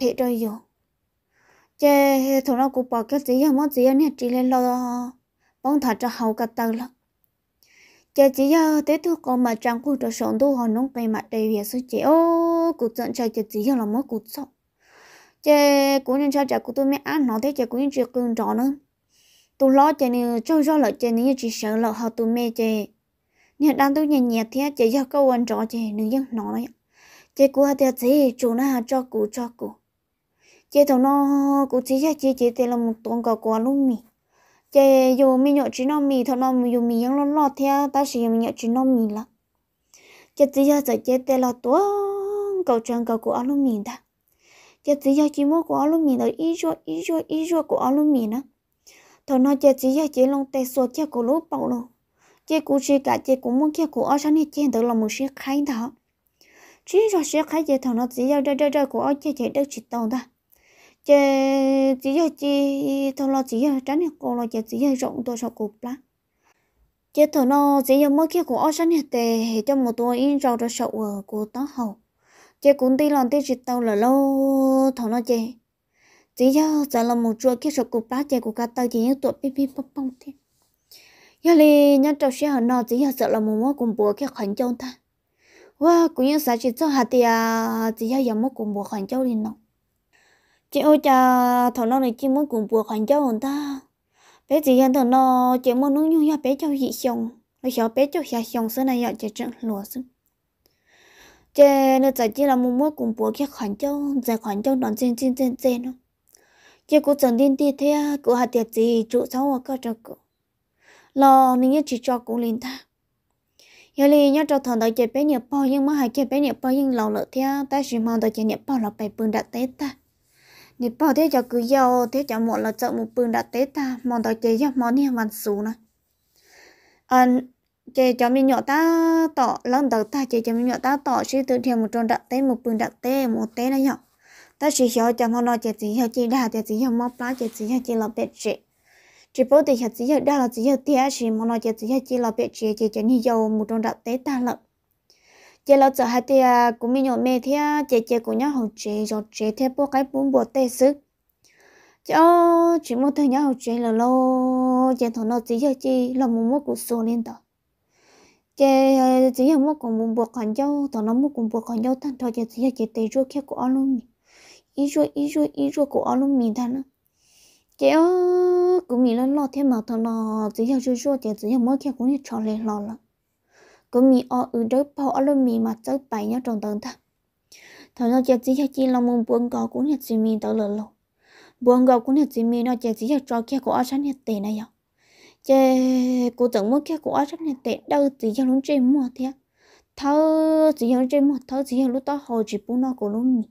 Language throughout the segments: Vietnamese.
phải rồi yo chế thằng nó cũng bỏ cái gì mà gì anh chỉ lên lo bóng thà cho hậu cả tàu lắm chế chỉ giờ thế thôi còn mà trang cụ cho sống đủ hòn nông cây mà đầy về số chế ô cụ tận chơi chế chỉ giờ là mất cụ sọ chế cũng nên cho chả cụ tôi mẹ ăn nó thế chế cũng nên chơi cưng trò nữa tôi lo chế nên cho cho lợi chế nên chỉ sợ lợi họ tôi mẹ chế nhà đang tôi nhẹ nhẹ thế chế do câu anh trò chế nên dân nói đấy chế cụ hay thế chủ nó cho cụ cho cụ chế thằng nó cũng chỉ ra chế chế thế là một tuần cả quá luôn mì chế dù mình nhậu chỉ nó mi, thằng nó dù mì những lo lo theo ta sử dụng nhậu chỉ nó mi là chế chỉ ra giờ chế thế là tuần cầu chân cả của luôn mì đã chế chỉ ra chỉ mua của luôn mì là ít cho ít cho ít cho của luôn mì nữa thằng nó chế chỉ ra chế lòng tay số chế của lúc bảo luôn chế cũng chỉ cả chế cũng muốn kia của ở sáng này chế được là một chiếc khai đó chỉ cho chiếc khai chế thằng nó chỉ ra ra ra của ở chế chế được chỉ tàu thôi chị chỉ giờ chị thôi lo chỉ giờ tránh được cô lo chị chỉ giờ rộng tôi sau cục lá chị thở nó chỉ giờ mới kia của ở sáng nhà tề cho một tuổi in rau ra sậu ở của tó hậu. chị cũng đi làm tiếp chị tao là lâu thở nó chị chỉ giờ giờ là một chuỗi kia sau cục lá chị của cá tao chỉ những tuổi pi pi bông bông thế giờ li nhá trâu xe hở nó chỉ giờ sợ là một mối cùng bùa kia khẩn trương ta wow cũng như sao chị cho hạt thì à chỉ giờ giờ mối cùng bùa khẩn trương đi nọ chị ơi cha thằng nó này chị muốn cùng bùa khoản cho hồn ta bé gì hiện thằng nó chị muốn nó nhung ya bé cho dị xong nó xéo bé cho xéo xong xưa này ya chị chẳng lúa xứ chị nó chỉ chỉ là muốn muốn cùng bùa kia khoản cho giải khoản cho đón trên trên trên trên nó chị cũng chẳng tin tin thế à? cũng hạt tiệt gì trụ sáu ở cơ cho cụ lo nên chỉ cho cũng lên ta giờ li nhớ cho thằng đó chị bé nhập bao nhưng mà hai chị bé nhập bao nhưng lâu lợ thế à? ta chỉ mong đó chị nhập bao là phải bưng đã tết ta 你 bảo thế cho cứ yêu thế cho một là chợ một bừng đã tết ta món đó chế cho món này hoàn số nè à chế cho mình nhỏ ta tỏ lần đầu ta chế cho mình nhỏ ta tỏ suy tư theo một tròn đã tết một bừng đã tết một tết này nhở ta chỉ cho cho món đó chế gì hiểu chị đã chế chỉ hiểu món lá chế gì hiểu chị là bệt chế chỉ bảo để hiểu chỉ hiểu là chị hiểu tia chỉ món đó chế gì hiểu chị là bệt chế chế cho nhiều một tròn đã tết ta lợn chế lo cho hai tia cũng mi nhỏ mẹ thia chế chế cũng nhau học chế rồi chế theo bố cái bún bộ tê sức cho chỉ muốn thấy nhau học chế là lo chế thằng nó chỉ cho chi là muốn mua cuộc số lên đó chế chỉ là mua cùng bún bộ còn cho thằng nó mua cùng bộ còn cho thằng thôi chế chỉ là chế tê rùa kia của ông luôn ý rùa ý rùa ý rùa của ông luôn mình thằng nó chế cũng mi lo lo thêm mà thằng nó chỉ là rùa rùa chế chỉ là mua kia cũng như tròn lên lo lắm có mi ở ư đỡ bao ở lên mi mà tới bảy nhớ tròn tầng ta thằng nó chơi chỉ chơi chỉ lòng mong buồn gò cũng nhặt chỉ mi tới lờ lầu buồn gò cũng nhặt chỉ mi nó chơi chỉ chơi trò kia của anh nhặt tiền này vậy à. chơi cô tưởng muốn kia của anh nhặt tiền đâu chỉ cho luôn chơi mua thế thâu chỉ chơi chơi mua thâu chỉ cho lúc đó hồi chỉ buồn nó của luôn mi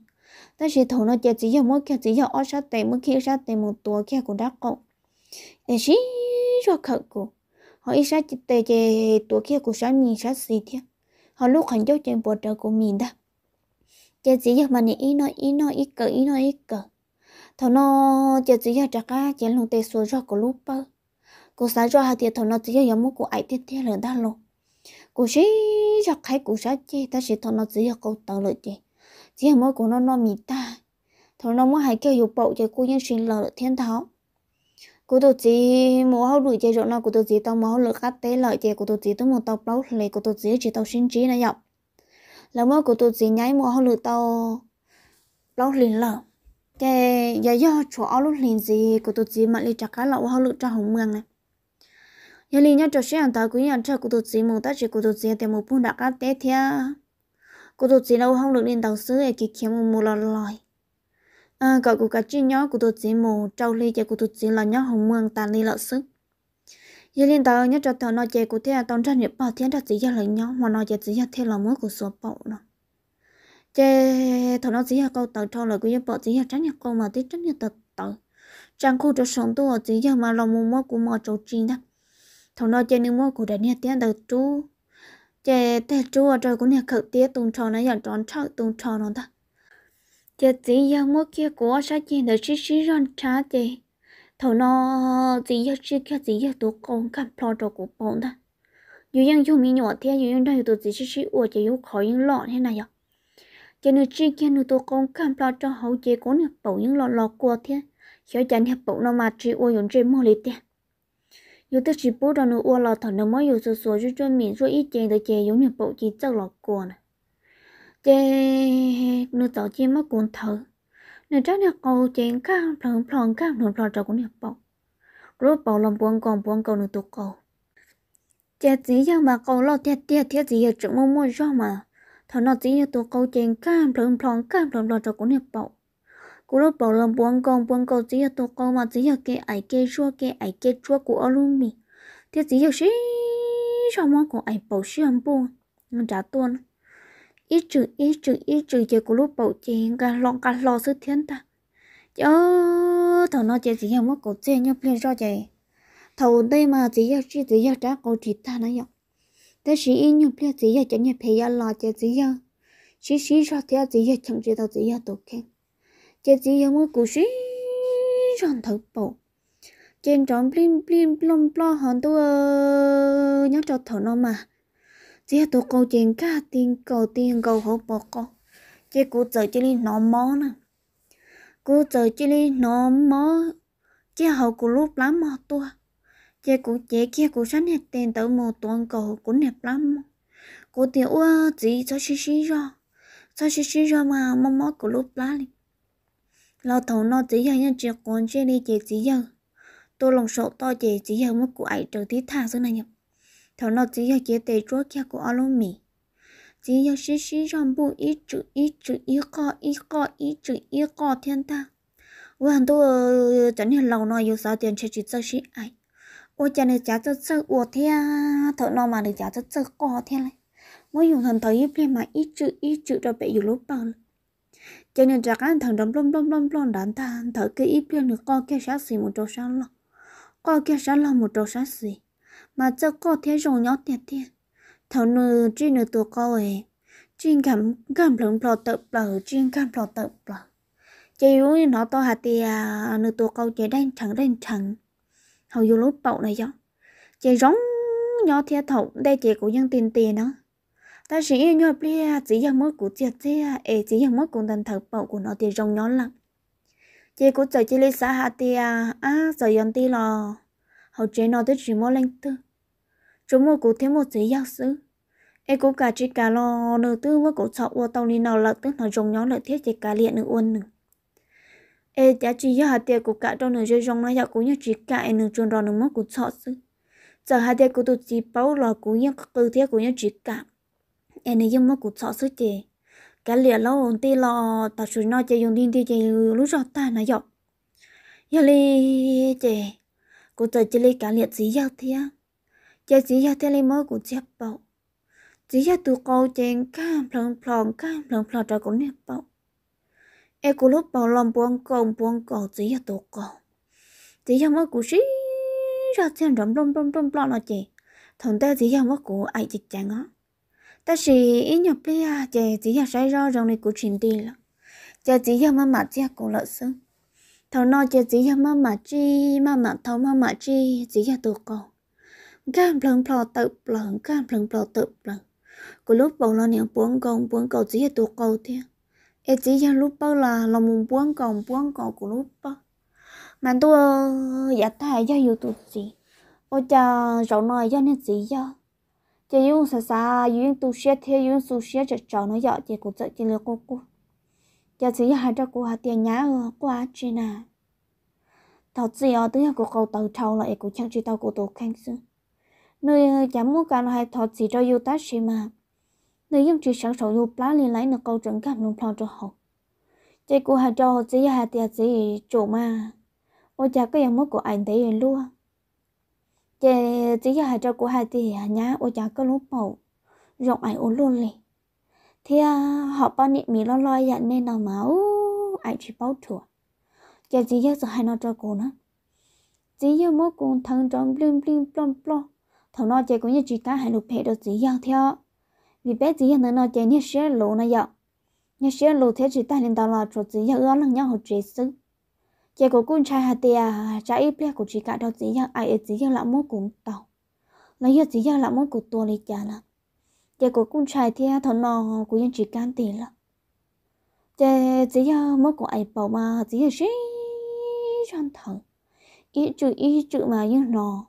ta chỉ thầu nó chơi chỉ chơi muốn kia chỉ chơi anh sát tiền muốn kia sát tiền một tuổi kia của đã cậu để chỉ cho khẩu của họ ít sát chít tê chê tuổi kia của sáng mình sát gì thế họ lúc hành dấu trên bộ trợ của mình đó chê chỉ giờ mà này ý nói ý nói ít cờ ý nói ít cờ thằng nó chê chỉ giờ chắc á chê luôn tê số cho của lúc bơ của sáng cho hà thiệt thằng nó chỉ giờ giống của ai tê tê lần đó luôn của sĩ chắc hay của sát chê ta sẽ thằng nó chỉ giờ cô tao lợi chê chỉ giờ mỗi của nó nó mì ta thằng nó mới hay kia dục bộ chê cô nhân sinh lờ thiên tháo cô tổ chí mua hậu đuổi chơi rộn nó cô tổ chí tao mua hậu lực khách tế lợi chơi cô tổ chí tôi mua tao bao lấy cô tổ chí chỉ tao sinh trí này nhọc là mua cô tổ chí nháy mua hậu lực tao bao liền lợ chơi giờ do chỗ áo lúc liền gì cô tổ chí mặc lấy chặt cái lậu hậu lực cho hồng mương này giờ liền nhớ cho xe hàng tao cũng nhận cho cô tổ chí mua tao chỉ cô tổ chí tìm một bún đã cá tế thia cô tổ chí đâu không được nên tao xứ ấy kì kiếm một mù lòi lòi à gọi của cả chi nhó của tôi chỉ mù trâu ly chơi của tôi chỉ là nhó hồng mương tàn ly lợn sức giờ liên tờ nhớ cho thằng nói chơi của thế tông à, trang nghiệp bảo thiên đã chỉ ra lời nhó mà nói chơi chỉ ra thế là mới của số bộ nó chơi thằng nó chỉ ra câu tờ cho lời của dân bộ chỉ ra tránh nhập câu mà tí tránh nhập tờ tờ trang khu cho sống tôi chỉ ra mà lòng mù mua của mò trâu chi đó thằng nói chơi nước mua của đại nhiệt tiếng tờ chú chơi thế chú ở trời cũng nhà khẩu tiếng tùng trò này giờ tròn trọi tùng trò nó ta giờ chỉ giờ mua kia của sao chị đã chỉ chỉ rong cha chị thầu nó chỉ giờ chỉ kia chỉ giờ tôi còn cầm lo đồ của bọn ta dù ยัง dùng mi nhỏ thế dù ยัง đang tôi chỉ chỉ chỉ uổng chỉ dùng khỏi những lọ thế này ạ à. cho nên chỉ kia nữa tôi còn cầm lo cho hậu chị có những bộ những lọ lọ của thế khi chẳng hiệp bộ nó mà chỉ uổng dùng chỉ mua lấy tiền dù tôi chỉ bố đó nữa uổng lọ thầu nó mới dùng số số cho cho mình số ít tiền để chị dùng hiệp bộ chỉ chắc lọ của này chị nó tạo chi mà cuốn thở nó trái nó cầu chuyện các phần phần các phần phần cho cũng nhập bọc rồi bảo làm buông còn buông cầu nó tụ cầu chết gì chẳng mà cầu lo thiệt thiệt thiệt gì chỉ mua mua cho mà thằng nó chỉ như tụ cầu chuyện cao, phần phần cao, phần phần cho cũng nhập bọc cú lúc bảo làm buông còn buông cầu chỉ là tụ cầu mà chỉ là cái ai cái chua cái ai cái chua của ông mi thiệt gì là gì sao mà của ai bảo xuyên buông nó trả tuôn ít chữ ít chữ ít chữ chơi của lúc bảo chén cả lòng cả lò sư thiên ta chớ thầu nó chơi gì nhau mất cổ chơi nhau liền cho chơi thầu đây mà chỉ giờ chỉ chỉ giờ trả cổ chỉ ta nói. nhau thế chỉ ít nhau liền chỉ giờ chẳng nhau phải giờ lò chơi chỉ giờ chỉ chỉ cho thế chỉ giờ chẳng chỉ đâu chỉ giờ tổ khen chơi chỉ giờ mất cổ chỉ chọn thầu bảo trên tròn blim blim blom blom hòn tôi nhắc cho thầu nó mà chế tổ câu chuyện cả tiền cầu tiền cầu hậu bỏ co chỉ cụ giờ chỉ đi nó mó nè cụ giờ chỉ đi nó mó chỉ hậu cụ lúc lắm mò tua chỉ cụ chế kia cụ sẵn hết tiền tới một tuần cầu cũng đẹp lắm cụ tiền ua chỉ cho xí xí ra cho xí xí ra mà mò mó cụ lúc lá liền lão thầu nó chỉ giờ nhân chuyện còn chế đi chỉ giờ tôi lòng sổ to chỉ giờ mất cụ ấy trở thiết thà xuống này nhập thằng nó chỉ có chế tế chúa kia của alo mi chỉ có xí xí rong bu ít chữ ít chữ ít co ít co ít chữ ít co thiên ta ôi hẳn tôi chẳng hiểu lâu nay yêu sao tiền chơi chỉ chơi xí ai ôi cha này chả chơi chơi ủa thế thợ nó mà được chả chơi chơi co thế này mỗi dùng thần thấy phim mà ít chữ ít chữ rồi bị dù lúc bao cho nên chắc anh thằng đom đom đom đom đom đàn ta thở cái ít biết được coi kia sáng xì một trâu sáng lo coi kia sáng lo một trâu sáng xì mà cho có thế rồng nhót thiệt tiền, thảo nữ chỉ nữ tổ cao ấy chuyên cảm cảm lộng lọt tập lở chuyên cảm lọt tập lở chỉ yếu nó to hạt tiền, à, nữ tổ cao chỉ đang chẳng đang chẳng hầu dù lúc bậu này cho, chỉ rống nhỏ thiệt thấu đây chỉ của nhân tiền tiền đó ta chỉ yêu nhau à chỉ là mỗi của tiệt thế ấy chỉ là mỗi của tần thập bậu của nó thì rồng nhỏ lắm, chỉ có trời chỉ lấy xã hạt tiền à à giờ yon ti lò hầu chế nó tới chỉ mỗi lên tư chúng mua cụ thêm một giấy giáo sư em cũng cả chỉ cả lo nửa tư với cụ chọn ô tàu đi nào là tức nó dùng nhóm lợi thiết chỉ cả liền nửa uôn nửa em giá chỉ do hạt tiền của cả trong nửa dây dùng nó dạo cũng như chỉ cả em nửa chuẩn rò nửa mất cụ chọn sư giờ hạt tiền của tụt chỉ bao là cũng như cơ thiết cũng như chỉ cả em nửa dùng mất cụ chọn sư chị cả liền lâu ổn tì lò ta chú nó chơi dùng tiền thì chơi lúc rõ ta nó dọc giờ li chị cụ tờ chơi li cả liền gì giao thiệt giờ chỉ giờ thế lấy mới của chép bầu chỉ giờ tụ câu chèn cam phồng phồng cam phồng phồng cho cũng nẹp bao e của lúc bao lòng buông còng buông còng chỉ giờ tụ còng chỉ giờ mới của xí ra xem rộng rộng rộng rộng plong nó chè thằng ta chỉ giờ mới của ai chị chẳng á ta chỉ ý nhập đi à chị chỉ giờ say rõ rồi này cũng chuyện đi là giờ chỉ giờ mà mà chị cũng lỡ sưng thằng nó giờ chỉ giờ mà mà chi mà mà thằng mà mà chi chỉ giờ tụ còng gan plong plo tự plong gan plong plo tự plong cô lúc bảo là niệm buông gồng buông cầu chỉ là tụ cầu thế ấy chỉ là lúc bao là lòng muốn buông gồng buông cầu của lúc bao mà tôi giả tài do yêu tụ gì ôi cha rậu nói do nên gì do chỉ dùng xa xa dùng tu sửa thế dùng su sửa cho cháu nó dọ chỉ cũng sợ chỉ là cô cô giờ chỉ hai cho cô hạt tiền nhá quá trên à tao chỉ ở tới cô cầu tàu trâu là cũng chẳng chỉ tao cô tổ khang xưa nơi chả mua cả hai thọ chỉ cho yêu tác sĩ mà nơi dùng chỉ sản xuất yêu plá liền lấy nó câu chuẩn cảm nông thọ cho họ chạy của hà cho họ chỉ hà tiệt chỉ chỗ mà ô chả cái dòng mất của anh thấy luôn chạy chỉ hà cho của hà thì hà nhá ô chả cái lúc bầu rộng ảnh ổn luôn liền thì à, họ bao nhiêu mì lo lo dặn nên nào máu ai chỉ bao thừa giờ chỉ giờ sợ hai nó cho cô nữa chỉ giờ mỗi cùng thằng trong bling bling plom plom thằng nó chơi cũng như chỉ cá hai lục phe được chỉ giang theo vì bé chỉ thằng nó chơi như sẽ lỗ nó dọc như sẽ lỗ thế chỉ ta lên tàu là chỗ chỉ giang ơn lăng nhau hồ chế sức chơi của con trai hà tia trái ít phe của chỉ cá đâu chỉ giang ai chỉ giang lão muốn cùng tàu lấy giờ chỉ giang lão muốn cùng tua lấy trả là chơi của con trai thì thằng nó cũng như chỉ can tiền là chơi chỉ giang muốn của ai bảo mà chỉ giang sĩ trong thằng ít chữ ý chữ mà như nó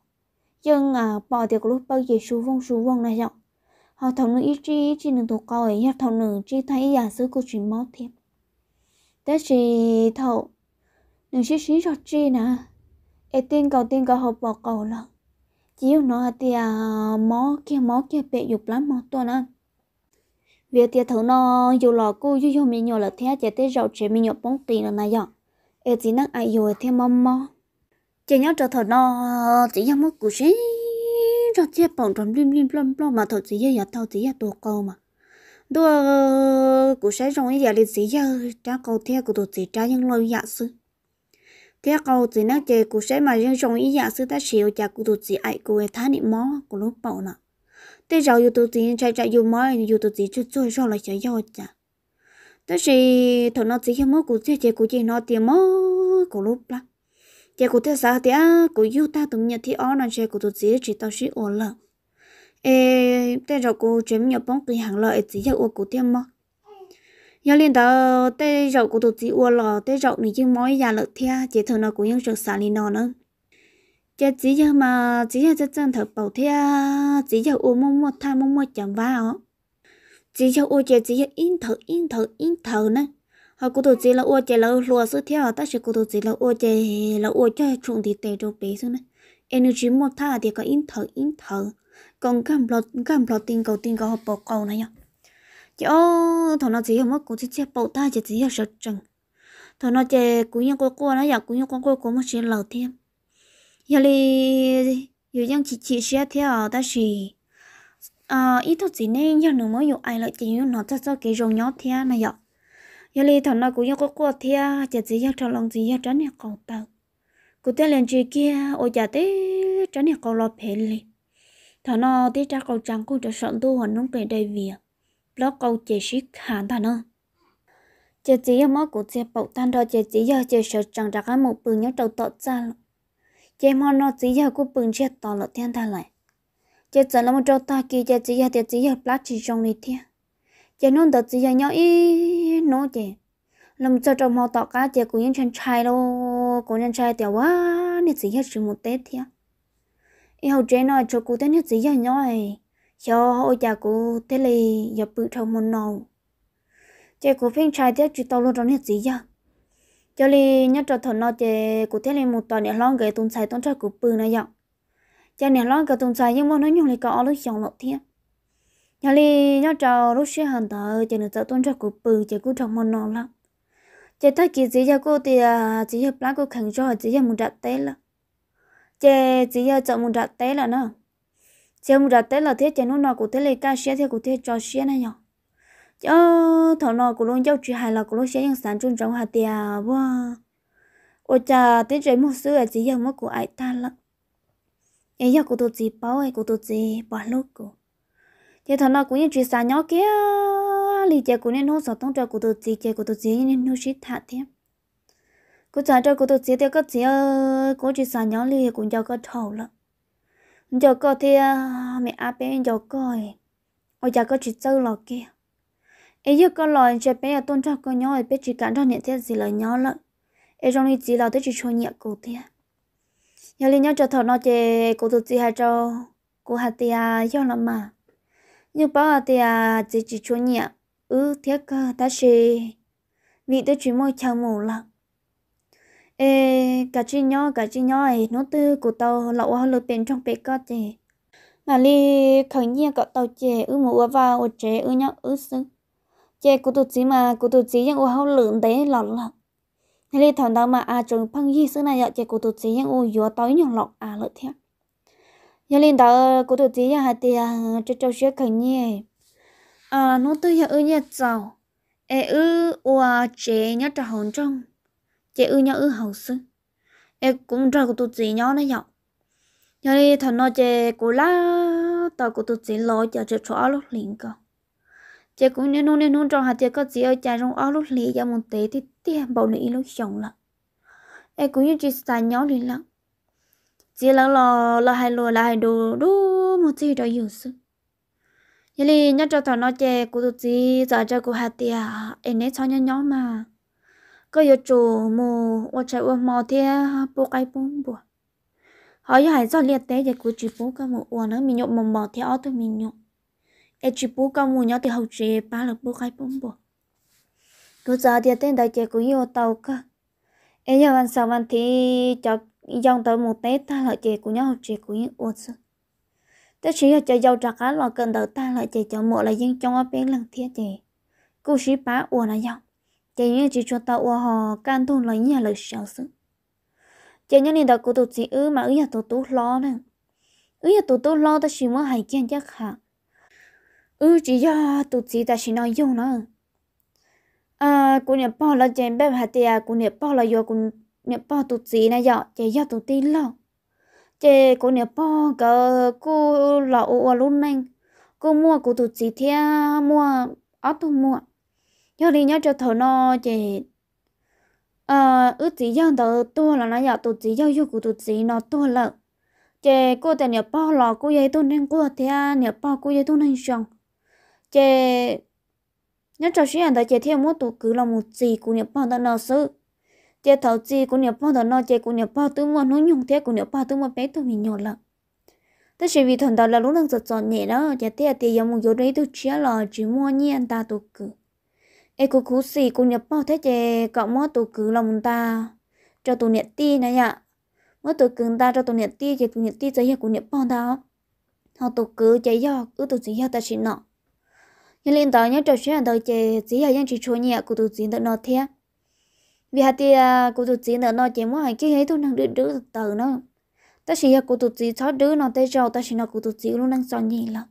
nhưng à bỏ được lúc bao giờ số vong số vong này rồi họ thầu nữ ít chi chỉ nữ thuộc coi ấy thầu nữ chỉ thấy giả sử của chuyện mất thêm thế thì thầu nữ chỉ chỉ cho chi nè ấy tin cầu tin cầu họ bỏ cầu là chỉ nó thì à mó kia mó kia bị dục lắm mó to nè việc thì thầu nó dù lò cô dù dù mình nhỏ là thế chỉ tới rau trẻ mình nhỏ bóng tiền là này rồi ấy chỉ năng ai dù thì mò mò chị nhau cho thọ nó chị nhau mất cú xí cho chị bỏng trong lim lim lom lom mà thọ chị giờ thọ chị giờ đồ câu mà đồ cú xí trong giờ lịch chị giờ trả câu theo của đồ chị trả những lời dạ sư theo câu chị nói chị cú xí mà những trong dạ sư ta xíu trả của đồ chị ai của thá niệm mó của lúc bỏng nè tới rồi yêu tụi chị chạy chạy yêu mới yêu tụi chị chưa chưa rồi lại chạy vô chả tới khi thằng nó chỉ cho mỗi cuộc chơi chơi của chị nó tiền mó của lúc đó giờ cô thấy sao thì à cô yêu ta tụi nhật thì on là chơi cô tụi chỉ chỉ tao chỉ ổn lợ ê thế rồi cô chém nhiều bóng cái hàng lợi chỉ giờ ổn cô thêm mà nhớ liền đó thế rồi cô tụi chỉ ổn lợ thế rồi mình nhưng mỗi giờ thì thia chỉ thường nào cũng những trường sản liền nó nữa giờ chỉ giờ mà chỉ giờ chân thật bảo thì thia chỉ giờ ổn mua mua thay mua mua chậm vào chỉ giờ ổn chỉ giờ in thở in thở in thở nữa họ cụ tổ chức là ô chế là lúa số theo ta sẽ cụ tổ chức là ô chế là ô chế trồng thì tệ trồng bể xuống này energy một thà thì có in thở in thở còn cảm lọt cảm lọt tiền cầu tiền cầu họ bỏ cầu này nhá chứ thằng nào chỉ mất cụ chỉ chế bỏ ta chỉ chỉ là sợ chừng thằng nào chế cũng như cô cô nó giờ cũng như cô cô cũng một chuyện lầu thêm giờ đi giờ dân chỉ chỉ sẽ theo ta chỉ à ít thôi chỉ nên giờ nữa mới dùng ai lại chỉ nó cho cho cái rồng nhót theo này vậy yêu li thằng nào cũng yêu có quạt thia chả gì yêu trong lòng gì yêu tránh nhà cầu tàu cụ tên lên chơi kia ôi chả thế tránh nhà cầu lo phê li thằng nào thế cha cầu chẳng cũng cho sọn tu hoàn nông kề đầy việc lo cầu chế sĩ khán thằng nào chả gì yêu mất cụ chế bậu tan đó chả gì yêu chơi sợ chẳng ra cái một bừng nhớ đầu tọt ra chế mò nó chỉ yêu cũng bừng chết tỏ lọ thiên thằng này, chế sợ là một trâu ta kia chả gì yêu chả gì yêu plát chỉ trong này thiên chị nôn tớ chỉ nhau ý nó chị làm cho trong màu tỏ cá chị cũng nhân chân trai đâu cũng nhân trai tiểu quá nên chỉ hết sự một tết thia ý hậu chế nói cho cụ tết nhất chỉ nhau ấy cho hậu cha cụ tết lì nhập bự trong một nầu chỉ cụ phim trai tết chỉ tao luôn trong nhất chỉ nhau cho lì nhất cho thằng nó chỉ cụ tết lì một tuần để lo cái tung xài tung trai cụ bự này dọc cho nên lo cái tung xài nhưng mà nó nhung lì có lúc xong lộc thiên nhà li nhau trò lúc xưa hàng tờ chỉ được tự tôn cho cụ bự chỉ cụ trong mòn nọ lắm chỉ thấy kỳ chỉ cho cô thì chỉ hợp lá cô khẳng cho chỉ cho một đặt té là chỉ chỉ cho chọn một đặt té là nó chỉ một đặt té là thế chỉ nó nọ cụ thế lấy ca xe thế cụ thế cho xe này nhở chứ thằng nào cụ luôn giao chuyện hài là cụ luôn xe những sản trung trọng hạt tiền wow ôi cha thế trời một xưa chỉ giờ mất của ai ta lắm ấy giờ cụ tôi chỉ bảo ấy cụ tôi chỉ bỏ lúc cụ thế thằng nó cũng như chỉ xa nhỏ kia lì chè cũng nên hôn sợ tông trời của tôi chỉ chè của tôi chỉ nên hôn shit thả thế cô trả trời của tôi chỉ theo các chị ơi cô chỉ xa nhỏ lì cũng cho có thầu lắm à, giờ có thì mẹ áp bên giờ coi ôi giờ có chỉ sâu lọ kia ấy giờ có lọ chè bé là tôn trọng con nhỏ ấy biết chỉ cản cho nhận thế gì là nhỏ lận ấy trong đi chỉ là tới chỉ cho nhẹ cổ thế à. giờ liền nhau cho thầu nó chè cổ tôi chỉ hai cho cô hạt tia do lắm mà nhưng bà thì à chỉ chỉ cho nhỉ ừ thiết cơ ta sẽ vì tôi chỉ mua chào mù lắm ê cả chị nhỏ cả chị nhỏ ấy nó tư của tàu lậu hoa lụt bên trong bể cơ chị mà li khởi nhiên có tàu chè ư mù và ô chè ư nhóc ư sưng chè của tụi chị mà của tụi chị nhưng ô hao lượng đấy lọt lọt thế li thằng đó mà à trường phăng gì xưa này chè của tụi chị nhưng ô yếu tối nhỏ lọt à lợi thiệt nhà linh đó cô tổ tí nhà thì ờ, cho cháu sẽ khẩn nhỉ à nó tôi nhà ư nhà giàu ê ư oa chế nhà trả hồn trong chế ư nhà ư hậu sư ê cũng trả cô tổ tí nhau nó nhậu nhà đi thằng nó chế cô lá tao cô tổ tí lo cho chế chó lúc liền cơ chế cũng nên nôn nên nôn trong hạt chế có gì ở chả trong áo lúc lì ra một tí thì tiền bảo nữ lúc xong là ê cũng như chỉ xài nhau liền lắm chỉ là lo lo hai lo là hai đồ đủ một chi đó hiểu sự như là nhớ cho thằng nó chơi của tụi chị giờ cho của hạt tiền à, em ấy cho nhau nhau mà có yêu chủ mù ô chơi ô mò thì bố cái bố bùa họ yêu hải do liệt tế để của chị bố cả một ô nữa mình nhộn mồm mò thì ó thôi mình nhộn em chị bố cả mù nhau thì hậu chế ba là bố cái bố bùa cứ giờ thì tên đại chơi của yêu tàu cả em nhớ anh sao anh thì chọc dòng tới một tết ta lợi chế của nhau chế của những ô sư tết chỉ là chơi dâu trà cá lò cần đợi ta lợi chế cho một là dân trong ở bên lần thiết chế cô sĩ bá ô là dòng chế như chỉ cho ta ô họ can thôn lấy nhà lợi sáu sư chế như nên đó của tụt chỉ ư mà ư nhà tụt tụt lo nè ư nhà tụt tụt lo ta chỉ muốn hay kiên chắc hả ư chỉ do tụt chỉ ta chỉ nói dùng nữa à cô nhà bao là chế bếp hạt tiề cô nhà bao là do cô nếu bỏ tụt gì này giờ chị giờ tụt tin lo chị cô nếu bỏ cờ cô lọ ủa luôn anh cô mua cô tụt gì thế mua áo tụ mua giờ đi nhớ cho thở nó chị ờ ước gì giờ tớ tua là nó giờ tụt gì giờ cô tụt gì nó to lợ chị cô tại nếu bỏ lọ cô ấy tôi nên cô thế nếu bỏ cô ấy tôi nên xong chị nhớ cho chị anh ta chị theo mua tụt cứ là một gì cô nếu bỏ ta nó sự chế thầu chi cũng nhiều bao nó chế cũng nhiều bao tư mua nó nhung thế cũng nhiều bao tư mua bé tụi mình nhỏ lắm tất nhiên vì thằng đó là lúc đang giật giật nhẹ đó chế thế thì giờ một chỗ đấy tôi chia là chỉ mua nhỉ anh ta tụi cứ em cũng cú gì cũng nhiều bao thế chế cậu mua tụi cứ lòng ta cho tụi nhẹ ti này ạ mua tụi cứ ta cho tụi nhẹ ti chế tụi nhẹ ti chế cũng nhiều bao đó họ tụi cử chế do cứ tụi chỉ do ta chỉ nọ nhưng lên đó nhớ trò chuyện đó chế chỉ là những chỉ chúa nhẹ của tụi chỉ tự nó thế vì hạt tiền cô tụt gì nợ nó chỉ muốn hành cái hết thôi năng đứa đứa từ nó ta chỉ là cô tụt gì thoát đứa nó tới rồi ta chỉ là cô tụt gì luôn năng soi nhìn là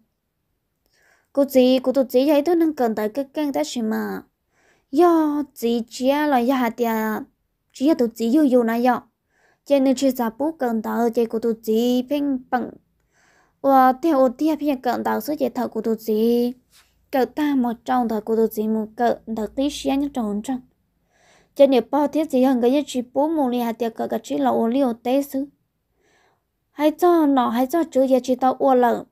cô gì cô tụt gì thấy tôi năng cần tới cái căng ta chỉ mà yo gì chỉ là yo hạt thì chỉ là tụt gì yêu yo này yo chỉ nên chỉ giả bút cần tới chỉ cô tụt gì phanh bằng và theo ổn theo phía cần tới số chỉ thợ cô tụt gì cậu ta một trong thợ của tụt gì một cậu thợ tí xia nhất tròn trăng cho nên bao thiết gì hơn cái gì chỉ bố mù li hạt tiệc cái cái chỉ là ô liu tế sư hay cho nó hay cho chữ gì chỉ tao ô lợ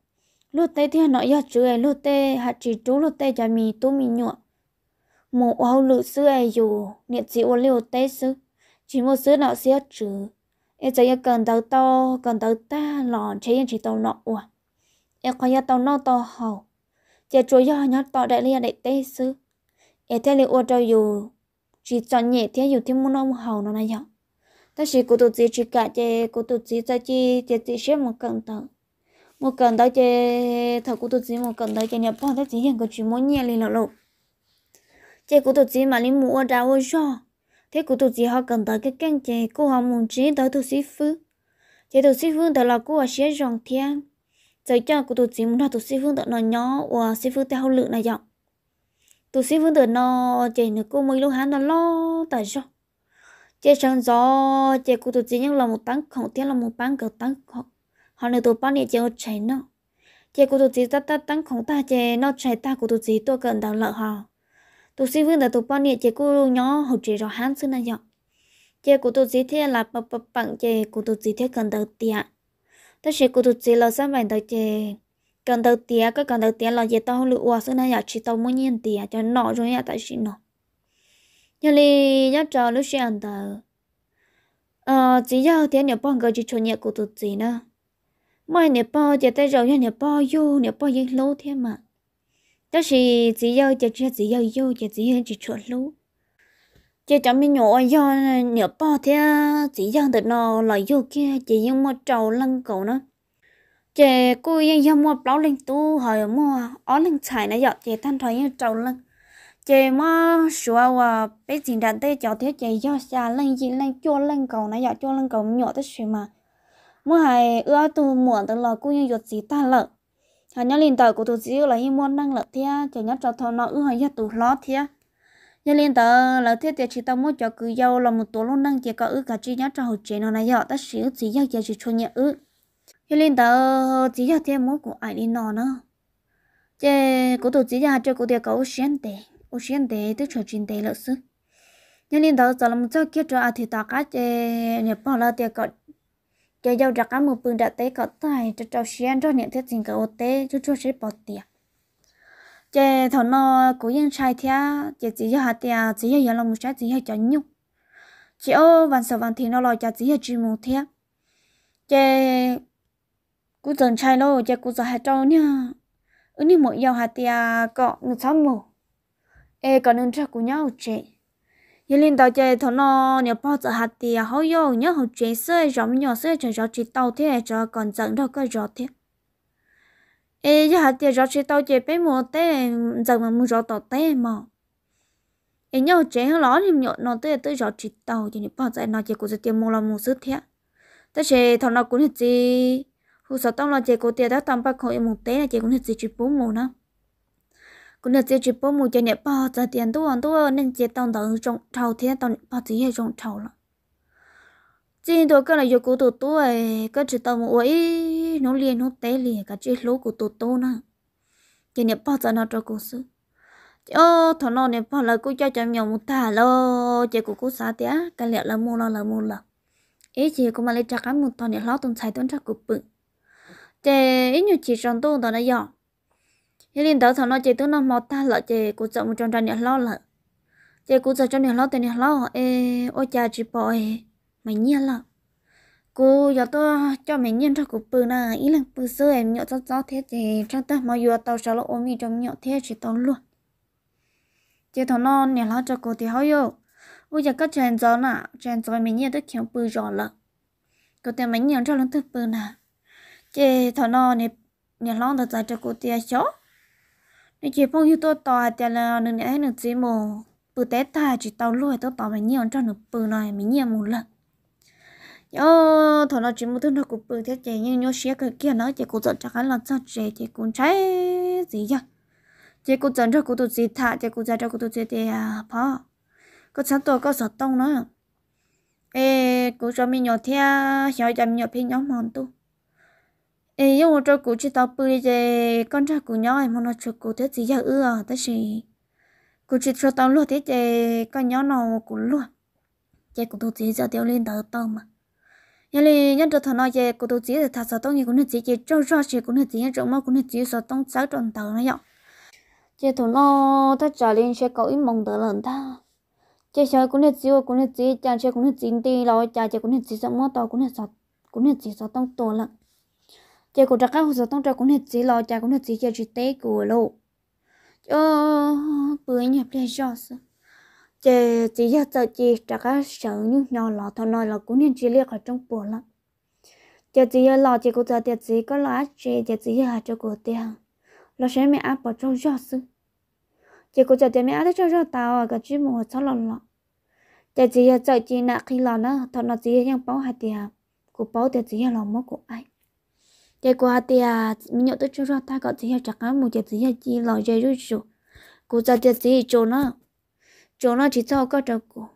lúc tế thì nó giờ chữ ấy lúc tế hạt chỉ chú lúc tế cho mì tu mì nhựa mù ô lự sư ấy dù niệm chỉ ô liu tế sư chỉ một sư nó sẽ chữ em chỉ cần tao to cần tao ta lòn chế chỉ tao nọ ủa em coi tao nọ tao hầu chỉ chú giờ nhớ tao đại liên đại tế sư em thấy liệu ô cho dù chỉ cho nhẹ thế dù thêm muốn ông hầu nó này nhở ta chỉ cô tổ chức chỉ cả chế cô tổ chức cho chỉ chế chỉ xếp một cần tờ một cần tờ chế thầu cô tổ chức một cần tờ chế nhập bao thế chỉ hiện có chỉ muốn nhẹ lên lộ lộ chế cô tổ chức mà lên mua đào ô cho thế cô tổ chức họ cần tờ cái kênh chế cô họ muốn chỉ tới tổ sĩ phứ chế tổ sĩ phứ tờ là cô ở xế rồng thiên giờ cho cô tổ chức muốn là tổ sĩ phứ tờ nó nhỏ và sĩ phứ tờ hậu lượng này dọc tụ sĩ vương tử nó chạy nước cô mới lúc hắn nó lo tại sao chạy sáng gió chạy cô tụ sĩ nhưng là một tăng khổng tiếng là một bán cờ tăng khổng họ nửa tụ bán địa chạy chạy nó chạy cô tụ sĩ ta ta tăng khổng ta chạy nó chạy ta cô tụ sĩ tôi cần đào lợ họ tụ sĩ vương tử tụ bán địa chạy cô nhỏ hậu chỉ rõ hắn xưa nay dọn chạy cô tụ sĩ thế là bập bập bằng chạy cô tụ sĩ thế cần đầu tiền tất cả cô tụ sĩ là sao vậy đó chạy còn đầu tiên cái còn đầu tiên là giờ tao lựa hoa xưa này giờ chỉ tao muốn nhìn tiền cho nọ rồi nhà tại chỉ nọ nhà li nhà trò lúc anh ta, ờ chỉ giờ tiền nhà bao người chỉ cho nhà của tụi gì nữa mai nhà bao giờ tay rồi nhà bao yêu nhà bao yêu lâu thế mà đó là chỉ giờ chỉ cho chỉ giờ yêu chỉ chỉ giờ chỉ cho lâu chỉ cho mình nhỏ do nhà bao thế chỉ giờ tụi nó là yêu kia chỉ những một trầu lăng cầu nữa chế cô yên yên mua báo lên tu hỏi mua ó lên chạy nãy giờ chế thanh thoại như trầu lên chế mà sửa và bé gì đàn tê cho thế chế do xa lên gì lên chua lên cầu nãy giờ chua lên cầu nhỏ tới chuyện mà mua hai ưa tu muộn tới lò cô yên giọt gì ta lợ hà nhớ liền tờ của tu sĩ là yên mua năng lợ thia chế nhớ cho thọ nó ưa hay giờ tu lót thia nhớ liền tờ lợ thia chế chỉ tao mua cho cứ dâu là một tổ luôn năng chế có ư cả chi nhớ cho hậu chế nó nãy giờ ta sửa chỉ dâu chế chỉ cho nhẹ ư yêu linh tớ chỉ cho thêm mối của ai đi nọ nữa chứ cổ tổ chỉ cho cho cổ tiêu cổ xuyên tệ cổ xuyên tệ tức trò chuyện tệ lợi sức cho nên tớ giờ làm cho kia cho ai thì tớ cá chứ nhập bao lâu tiêu cổ cho giàu ra cá một bưng đã tế cổ tài cho cho xuyên cho nhận thiết tình cổ tế cho cho sẽ bỏ tiền chứ thằng nó cố yên sai thia chứ chỉ cho hạt tiền chỉ cho giờ làm một sai chỉ cho cho nhung chỉ ô vạn sợ vạn thì nó lo cho chỉ cho chỉ một thia chứ cú dần chai lô giờ cú giờ hai trâu nha ư ni mỗi giờ hai tia có người sáu mù e còn nửa cho cú nhau chị giờ lên tàu chơi thằng nó nhớ bao giờ hai tia hậu yo nhớ hậu chị sơi rộng nhỏ sơi chơi rõ chị tàu thế cho còn dần đâu có trò thế E giờ hai tia rõ chị tàu chơi bé mùa té dần mà mua rõ tàu té mà E nhau chơi hông ló thì nhọ nó tới tới rõ chị tàu thì nhớ bao giờ nó chơi cú giờ tiền mua là mua sứt thế tới chị thằng nó cũng hết. gì cô sợ tông là chị cô tiệt đó tầm bạc khỏi một tế là chị cũng thật sự chụp bố mù nữa cũng thật sự chụp bố mù chị nẹp bao giờ tiền tu ăn tu nên chị tông đầu trong thầu thế tông bao giờ hết trong thầu rồi chỉ đồ cái là yêu cô tổ tổ ấy cái chỉ tao một ấy nó liền nó té liền cái chỉ lố của tổ tổ nè cho nẹp bao giờ nó cho cô sự ô thằng nó nẹp bao là cô cho cho nhiều một thả lo chị của cô xả tía cái lẹ là mua lo là mua là ý chị cũng mà lấy chắc cái một thằng nẹp lót tông sai tông chắc của bự chè ít nhiều chỉ tròn tu đó là dọ thế nên đó thằng nó chè tu nó mọt ta lợ chè cụ sợ một tròn tròn nhà lo lợ chè cụ sợ tròn nhà lo tiền nhà lo ê ôi cha chỉ bỏ ê mày nhiên lợ cô giờ tôi cho mình nhân cho cụ bự na ý là bự sơ em nhọ cho cho thế thì cho ta mà vừa tàu sao lỗ ôm đi trong nhọ thế chỉ tàu luôn chị thằng non nhà lo cho cô thì hỏi yo bây giờ các chàng gió nà chàng gió mình nhớ tới kiểu bự rõ lợ cô tiền mình nhớ cho lớn thức bự nà chị thằng nó nè nè lon thật ra cho cô tia chó nè chị phong yêu tôi tòa tia là nè nè nè chị mồ bự té ta chỉ tao lùi tao tao mày nhiều cho nè bự này mày nhiều một lần Yo thằng nó chỉ một thứ nó cũng bự thế chị nhưng nhớ xé cái kia nó chị cũng giận cho hắn là sao chị chị cũng trái gì vậy chị cũng giận cho cô tụt gì thà chị cũng giận cho cô tụt gì thì à phó có sáng tôi có sợ tông nữa ê cũng cho mình nhỏ theo hiểu cho mình nhỏ pin nhóm mòn tu ấy yêu cho cụ chỉ tao bự để con trai cụ nhỏ em nó cho cụ thế gì giờ ưa à, thế gì cụ chỉ cho tao luôn thế để con nhỏ nào cụ luôn chị cụ tôi chỉ giờ tiêu lên tao tao mà nhà li nhân cho thằng nói chị cụ tôi chỉ là thật sự tao như cũng là chỉ chị cho cho chị cũng là chỉ trong mà cũng là chỉ sợ tao sáu trong tao này nhở chị thằng nó ta trả lên sẽ có ít mong đợi lần ta chị sợ cũng là chỉ cũng là chỉ cha sẽ cũng là chỉ đi rồi cha chị cũng là chỉ sợ mất tao cũng là sợ cũng là chỉ sợ tao to lận chè của trà cá hồ sơ tông trà cũng hết gì lo trà cũng hết gì chè chỉ tế của lô cho bữa nhập lại cho sao chè chỉ cho tờ chỉ trà cá sợ như nhỏ lọ thằng nói là cũng nên chỉ liệt ở trong bộ lắm chè chỉ cho lọ chè của tờ chè chỉ có lá chè chè chỉ cho hạt cho của tiền lo sẽ mẹ ăn bỏ trong gió sư chè của tờ chè mẹ ăn trong gió tao à, cái chỉ một cho lọ lọ chè chỉ cho tờ chỉ nạ khi lọ nó thằng nó chỉ cho nhau bao hạt tiền của bao tiền chỉ cho lọ mất của ai để qua thì à mình nhớ tới chỗ ra ta có gì hết chắc lắm một cái thì hết chỉ lo dây rồi chỗ cô ra cái gì chỗ nó chỗ nó chỉ cho có chỗ cô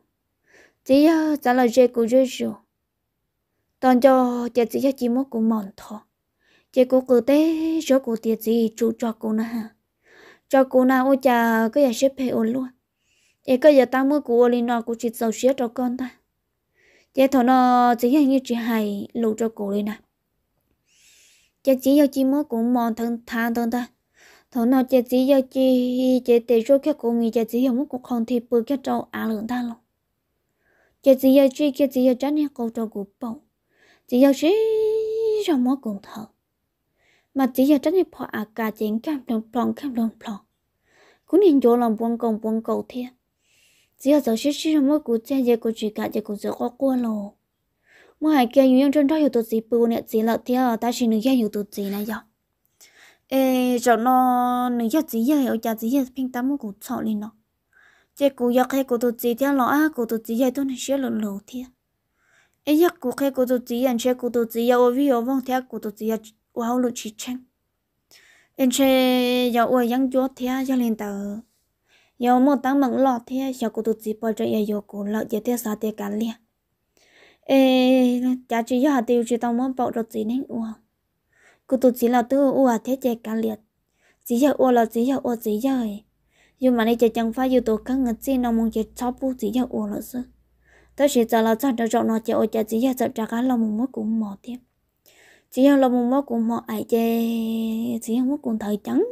chỉ à trả lời dây cô rồi chỗ toàn cho cái gì hết chỉ mất cô mòn thọ chỉ cô cứ thế chỗ cô thì chỉ chú cho cô nè cho cô nào ôi chà cái giờ xếp hệ ổn luôn ê cái giờ tao mua của lên nọ cũng chỉ giàu xía cho con ta chế thọ nó chỉ là như chỉ hài lù cho cô lên nè chị chỉ cho chị mới cũng mòn thân than thân ta thổ nào chị chỉ cho chị chị để cho cái cũng nghĩ chị chỉ yêu mới cũng không thì bự cái chỗ ả lượng ta luôn chỉ chỉ yêu chỉ chỉ chỉ yêu chắc nên câu cho cụ bông chị cho chị cho mới cũng thở mà chị cho chắc nên họ ả cả chuyện cam đồng phong cam đồng phong cũng nên cho làm quân công quân cầu thiệt chị cho giờ chỉ chỉ cho mới cũng chơi chơi cũng chỉ cả chơi cũng giờ khó qua luôn mua hai kia dùng chân trói hiểu tụt gì bù nè gì là theo ta chỉ nửa hiểu tụt gì này giờ ê cho nó nửa hiểu gì giờ hiểu chả gì giờ pin tám mua cũng chọn lên nó chế cụ giờ khi cụ tụt gì theo lọ á cụ tụt gì giờ tôi nên xé lộn lộn theo ê giờ cụ khi cụ tụt gì anh chế cụ tụt gì giờ ôi vì ở vòng theo cụ tụt gì giờ wow lụt chỉ chăng anh chế giờ ôi vẫn chúa theo giờ lên tờ giờ một tăng mặn lọt theo giờ cụ tụt gì bao giờ giờ cụ lợt giờ theo sao theo cả liền ê cha chỉ cho hạt tiêu chỉ tao muốn bảo được gì nên uo cô tụt chỉ là tư uo thế chế cá liệt chỉ giờ uo là chỉ giờ uo chỉ giờ nhưng mà này chỉ chẳng phải yêu tổ các ngân chỉ nó muốn chỉ chó bu chỉ giờ uo là sư tới khi giờ là chọn được chọn nó chỉ uo chơi chỉ giờ chọn trả cá lòng muốn mối cũng mò tiếp chỉ giờ là một mối cũng mò ai chơi chỉ giờ mối cũng thời trắng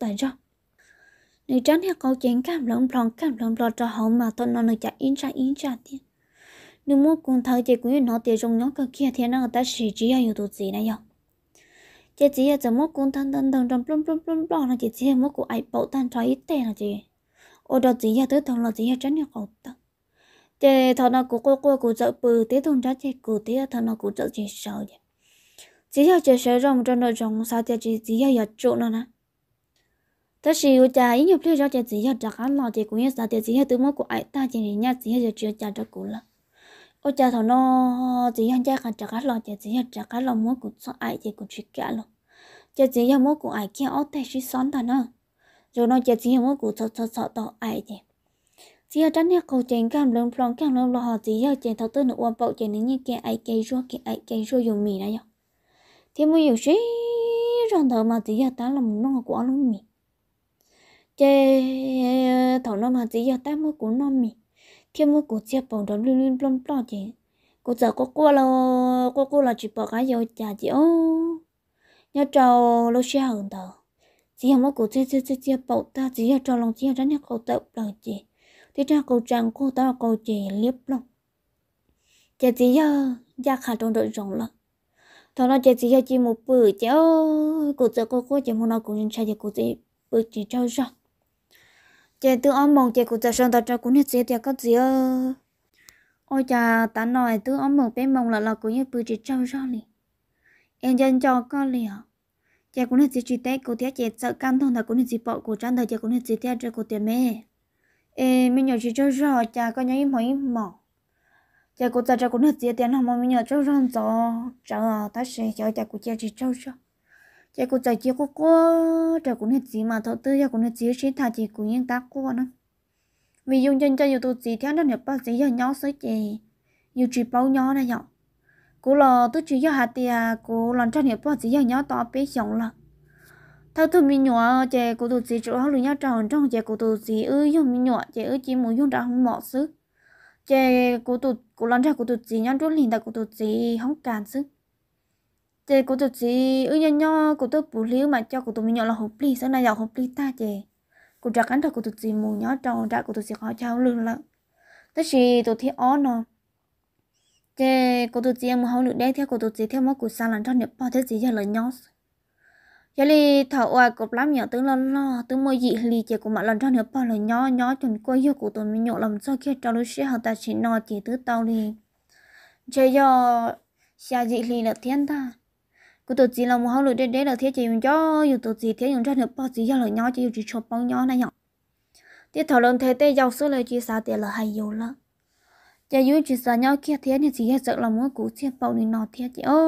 tại sao nếu tránh hay câu chuyện cảm lộn lòng cảm lộn lòng cho hậu mà thôi nó nó chạy in ra in ra tiếp nếu muốn cùng thâu chỉ cũng nó tiền trong nhóm cái kia thì nó ta chỉ chỉ là yếu tố gì này nhở chỉ chỉ là muốn cùng thân thân thân trong plum plum plum plum là chỉ chỉ là muốn cùng ai bảo tan cho ít tiền là chỉ ô đó chỉ là tới thằng là chỉ là tránh nhau cậu ta chỉ thằng nào cũng cô cô cũng sợ bự thế thằng đó chỉ cũng thế thằng nào cũng sợ chỉ sợ vậy chỉ là chỉ sợ rằng trong nội trong sao chỉ chỉ chỉ là yếu trụ nó nè ta chỉ có cha ý nhập liệu cho chỉ chỉ là chắc ăn lo chỉ cũng như sao chỉ là từ mỗi của ai ta chỉ là nhát chỉ là chỉ là chắc được cũng là ô cha thằng nó chỉ hàng cha cả cả lo chỉ chỉ cả cá lo muốn cũng xong ai chỉ cũng chỉ cả lo chỉ chỉ hàng muốn cũng ai kia ở đây chỉ sẵn thằng nó rồi nó chỉ chỉ hàng muốn cũng sợ sợ sợ đó ai chỉ chỉ hàng tránh nhà cầu chèn cam lưng phong cam lưng lo họ chỉ hàng chèn thằng tư nữa quan bộ chèn những cái ai kia rồi cái ai kia rồi dùng mì này thêm mua nhiều xí rồi thằng mà chỉ hàng ta là muốn nó quả luôn mì chế thằng nó mà chỉ hàng ta mua cũng nó mì khi mua cổ chia bồng đó lươn lươn plom plom chị cô giờ có cô là cô cô là chỉ bỏ cái dầu trà chị ô nhớ trâu lô xe hơn tờ chỉ là mua cổ chia chia chia chia bầu ta chỉ là trâu lòng chỉ là rất nhiều cầu tập đời chị thế ra cầu trang cô ta là cầu chị liếp lòng chị chỉ là gia khả trong đội rộng lắm thằng nó chị chỉ là chỉ một bữa chị ô cô giờ cô cô chị muốn nói cũng nhìn sai chị cô chị bữa chị trâu rồi chị tự ông mong chị cũng sẽ sang ta cho cũng hết chị thì có gì ơ ôi cha ta nói tự ông mong bên mong là là cũng như bự chị trâu ra liền em dân cho con liền chị cũng hết chị chỉ tết cô thiết chị sợ căn thông là cũng hết chị bỏ cô trang thời chị cũng hết chị thiết cho cô tiền mê ê mình nhỏ chị trâu ra cha có nhớ im hỏi im mỏ chị cũng sẽ cho cũng hết chị tiền không mà mình nhỏ trâu ra rồi chờ ta sẽ cho chị cũng chị trâu ra chị cũng chạy chị cũng cô, chạy cũng hết gì mà thọ tư chạy cũng hết gì chỉ thà chị cũng yên ta cô nữa vì dùng chân cho dù tôi chỉ theo nên nhập bao gì giờ nhau sới chè, dù chỉ bao nhau này nhở cô lo tôi chỉ cho hạt tiền cô làm cho nhập bao gì giờ nhau to bé sống là thao tôi mình nhỏ chị cô tôi chỉ chỗ họ lừa nhau tròn trong chị cô tôi chỉ ư dùng mình nhỏ chị ư chỉ muốn dùng ra không mỏ xứ chị cô tôi cô làm ra cô tôi chỉ nhau trốn liền tại cô tôi chỉ không cản xứ chị cô tụi chị ư nho nho cô tôi bù liếu mà cho cô tụi mình nhỏ là hộp ly sau này giàu hộp ly ta chị cô trà cánh thật cô tụi chị mù nhỏ tròn ra cô tụi chị khó cháu lương lận tất chị tụi thi ó nó chị cô tụi chị em muốn hậu lượng đe theo cô tụi chị theo mốc của xa làm cho nhập bao thế gì giờ là nhó giờ li thảo ngoài cột lắm nhỏ tướng lo lo tướng môi dị li chị của mặt lần cho nhập bao lời nhó nhó chuẩn quay yêu của tụi mình nhỏ làm sao kia cho lúc sẽ học ta chỉ nói chỉ tứ tao đi chị giờ xa dị li là thiên ta cô tự chức là một hậu lực để để là thiết chế cho dù tự chức thiết dùng cho được bao chỉ cho lời nhỏ chỉ chỉ cho bao nhỏ này nhở tiếp thảo luận thế tê giàu số lời chỉ sao tiền là hay nhiều lắm giờ dù chỉ sao nhau kia thiết thì chỉ sợ là muốn cú thiết bao nhiêu nó thiết chỉ ô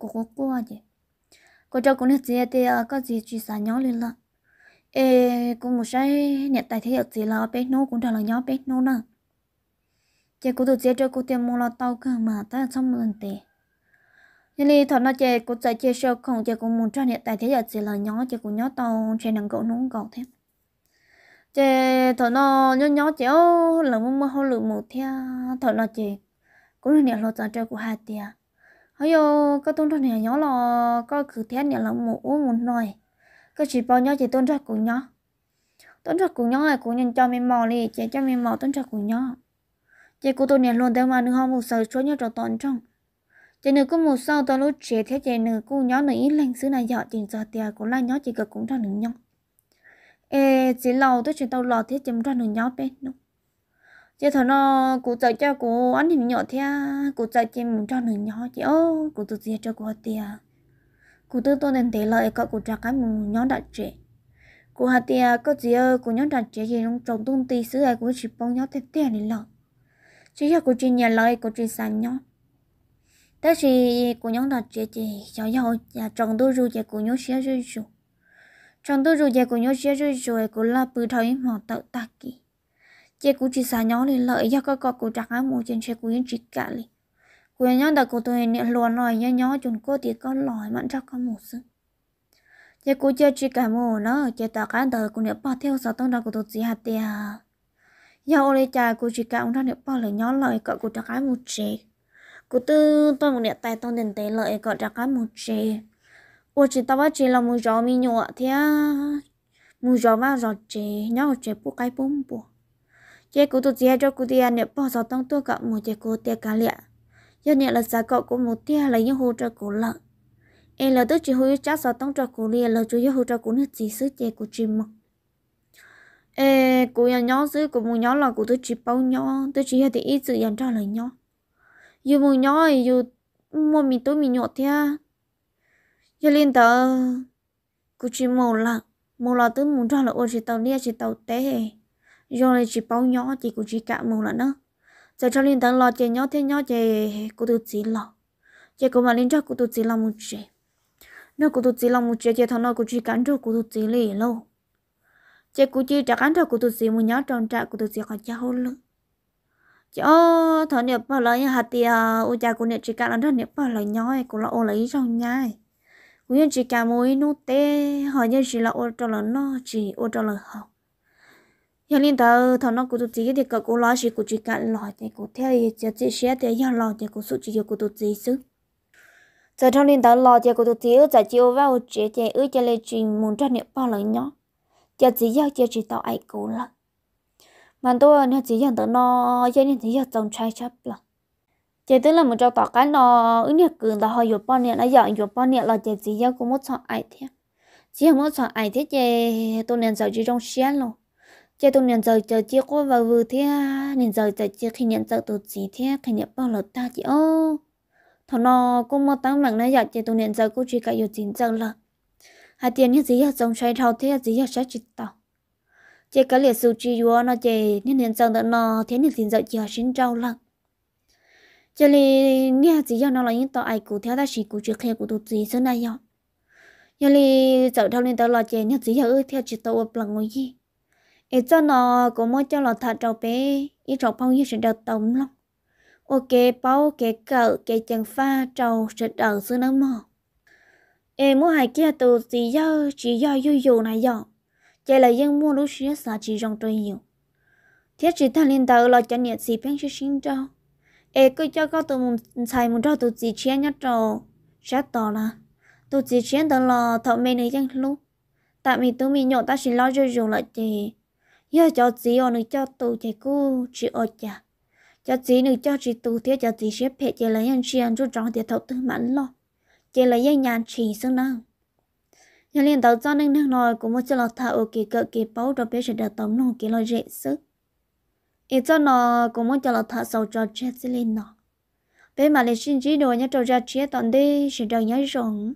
của cô cô à cô cho cũng thiết tê à, có gì chỉ sao nhau lên là ê cũng một cái nhận tài thế gì là bé nô cũng trả lời nhau bé nô nè chị cô tự chức cho cô tiền mua là tao cơ mà ta xong lần tiền nên li thọ nó chơi cũng chơi chơi sâu không chơi cũng muốn cho hiện tại thế giờ chỉ là nhỏ chơi cũng nhỏ tàu chơi nắng cậu nóng cậu thế chơi thọ nó nhỏ nhỏ chơi ô là mua mua hô lửa một theo thọ nó chơi cũng là nhiều lo trò chơi của hai tia ấy yo các tôn trọng nhiều nhỏ lo có cứ thế nhiều là một uống một nồi có chỉ bao nhỏ chỉ tôn trọng của nhỏ tôn trọng của nhỏ này cũng nhận cho mình mò đi chơi cho mình mò tôn trọng của nhỏ chơi của tôi nhiều luôn theo mà nữa không một sợ số nhỏ trò toàn trong chị nữ cũng một sau tao lúc trẻ thế chị nữ cũng nhớ nữ ít lành xứ này dọ tiền giờ tiền cũng là nhớ chị cực cũng cho nữ nhau, ê chị lâu tôi chuyện tao lò thế chị cho nữ nhau bên đúng chị thằng nó cụ chạy cho cụ anh thì nhỏ thế cụ chạy chị muốn cho nữ nhau chị ô cụ tự gì cho cụ tiền cụ tư tôi nên thế lợi có cụ trả cái mù nhớ đặt trẻ cụ hạt tiền có gì ơ cụ nhớ đặt trẻ gì trong trồng tung tì xứ này cũng chỉ bông nhớ thế tiền này lợi, chỉ là cụ chỉ nhà lợi cụ chỉ sàn nhớ 但是姑娘她姐姐小以后呀，长多如姐姑娘写 rồi rồi trong tôi rồi giờ của nhau sẽ rồi rồi của là bự thời mà tự ta kì chị cũng chỉ xả nhau thì lợi do các con của chẳng ai xe của chỉ cả li của nhau đã của tôi niệm luôn rồi nhau nhau chúng cô thì có lòi mặn cho con một sự chị cũng chỉ cả mồ nó chị ta cả của niệm bao theo sao tôi đã của tôi chỉ hạt tiền giờ đây cha của chỉ cả ông ta niệm bao lời e nhau lời cậu của chẳng ai một chị cụ tư tôi một địa tài tôi đến tế lợi có ra cái một chế ô chỉ tao bắt chế là một gió mi nhọ thế một gió vào gió chế nhau chế bộ cái bông bộ chế cụ tôi chế cho cụ tia anh bỏ gió tông tôi gặp một chế cụ tia cá lẹ do nhẹ là giá cậu của một tia là những hồ trợ cổ lợn em là tức chỉ hữu chắc gió tông cho cổ lẹ là chủ yếu hỗ trợ cụ nước chỉ sứ chế của chim mực ê cụ nhà nhỏ sứ của một nhỏ là cụ tôi chỉ bao nhỏ tôi chỉ hay thì ít sự dành cho lời nhỏ dù mù nhỏ dù mua mì tối mì nhọt thế, cho nên tớ cứ chỉ mù là mù là tớ muốn cho là ôi chỉ tàu nia chỉ tàu té do là chỉ bao nhỏ chỉ cứ chỉ cả mù là nó giờ cho nên tớ lo chè nhỏ thế nhỏ chè cô tự chỉ lo chè cô mà lên cho cô tự chỉ lo một chè nó cô tự chỉ lo một chè chè thằng nó cô chỉ cắn cho cô tự chỉ lì lâu chè cô chỉ trả cắn cho cô tự chỉ mù nhỏ tròn trạ cô tự chỉ khỏi cháu luôn cho thợ nghiệp bảo lấy hạt thì u cha cũng nghiệp chỉ cả là thợ nghiệp bảo lấy nhói cũng là ô lấy trong nhai cũng như chỉ cả mỗi nút tê hỏi như chỉ là ô cho là nó chỉ ô cho là học giờ liên tờ thọ nó cũng tụt chỉ thì cả cũng lo chỉ cũng chỉ cả lo thì cũng theo thì chỉ chỉ xé thì giờ lo thì cũng suốt chỉ cũng tụt chỉ xứ giờ trong liên tờ lo thì cũng tụt chỉ ở giờ chiều vào chỉ chỉ ở chỉ lấy chỉ muốn cho nghiệp bảo lấy nhói giờ chỉ giờ chỉ chỉ tao ai cũng lắm mà tôi nên chỉ nhận được nó cho nên chỉ nhận dòng trai chấp là chỉ tức là một trong tỏ cái nó ứng nhật cường là họ dục bao nhiêu nó dọn dục bao nhiêu là chỉ chỉ giao cũng muốn chọn ai thế chỉ không muốn chọn ai thế chỉ tôi nên giờ chỉ trong xe luôn chỉ tôi nên giờ chờ chỉ có vào vừa thế nên giờ chờ chỉ khi nhận giờ tôi chỉ thế khi nhận bao lần ta chỉ ô thằng nó cũng muốn tăng mạng nó giờ chỉ tôi nên giờ cũng chỉ cả dục chính giờ là hai tiền như gì là dòng trai thầu thế gì giờ sẽ chỉ tao chế cái liệt sưu chi vô nó chế nên hiện đó nó thế nên xin giờ chỉ sinh trâu lận chế li nha chỉ do nó là những tàu ai cụ theo ta chỉ cụ chưa khe của tụt gì xưa nay nhở giờ li giờ thâu lên tàu là chế nha chỉ giờ theo chỉ tàu ập lằng ngồi gì ít cho nó có mỗi cho là thà trâu bé ít trâu phong như sẽ đợt tổng lắm ok bao cái cỡ cái chân pha trâu sẽ đợt xưa nó mò em muốn hai kia tụt gì giờ chỉ do dù dù này nhở chỉ là dân mua lúc xưa xa chỉ rong tôi nhiều, thiết chỉ thằng linh đầu là chân nhiệt gì bên chứ sinh cho ai cứ cho các tụi mình xài một trò tụi chỉ chiến nhất trò sát tỏ là tụi chỉ chiến đó là thọ mê này dân lúc tại mình tụi mình nhậu ta chỉ lo cho dùng lại chị giờ cho chị ở nữa cho tụi chị cô chị ở chả cho chị nữa cho chị tụi thiết cho chị xếp hệ chỉ là những chuyện chú chút tròn thì thọ tư mãn lo chỉ là anh nhà chị xương năng nhà liền tàu cho nên nước nồi cũng một chút lọt thảo kỳ cỡ kỳ báu cho biết sẽ đào tóm nông kỳ lo dễ sức ít cho nó cũng muốn cho lọt thảo sầu cho chết sẽ lên nó bên mà lịch sinh chỉ đồ nhớ trâu ra chết toàn đi sẽ đào nhớ rộng